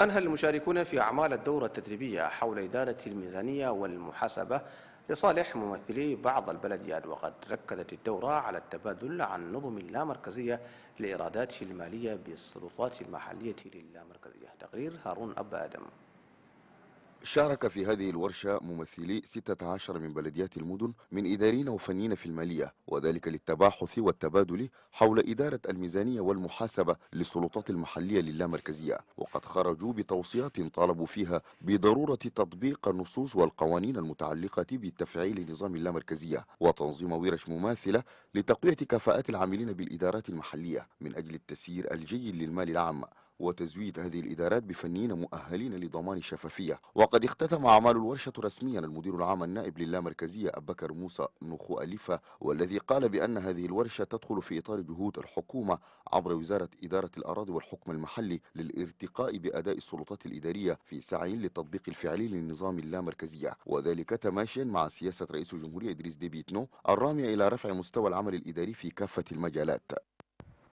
أنهى المشاركون في أعمال الدورة التدريبية حول إدارة الميزانية والمحاسبة لصالح ممثلي بعض البلديات وقد ركزت الدورة على التبادل عن نظم اللامركزية لإيرادات المالية بالسلطات المحلية للامركزية تقرير هارون أبا آدم شارك في هذه الورشة ممثلي 16 من بلديات المدن من إدارين وفنيين في المالية وذلك للتباحث والتبادل حول إدارة الميزانية والمحاسبة للسلطات المحلية للامركزية وقد خرجوا بتوصيات طالبوا فيها بضرورة تطبيق النصوص والقوانين المتعلقة بتفعيل نظام اللامركزية وتنظيم ورش مماثلة لتقوية كفاءات العاملين بالإدارات المحلية من أجل التسيير الجيد للمال العام وتزويد هذه الإدارات بفنيين مؤهلين لضمان الشفافية وقد اختتم أعمال الورشة رسميا المدير العام النائب لله مركزية أبكر موسى نخو أليفة والذي قال بأن هذه الورشة تدخل في إطار جهود الحكومة عبر وزارة إدارة الأراضي والحكم المحلي للارتقاء بأداء السلطات الإدارية في سعي للتطبيق الفعلي للنظام اللامركزية وذلك تماشيا مع سياسة رئيس الجمهورية إدريس ديبيتنو الرامية إلى رفع مستوى العمل الإداري في كافة المجالات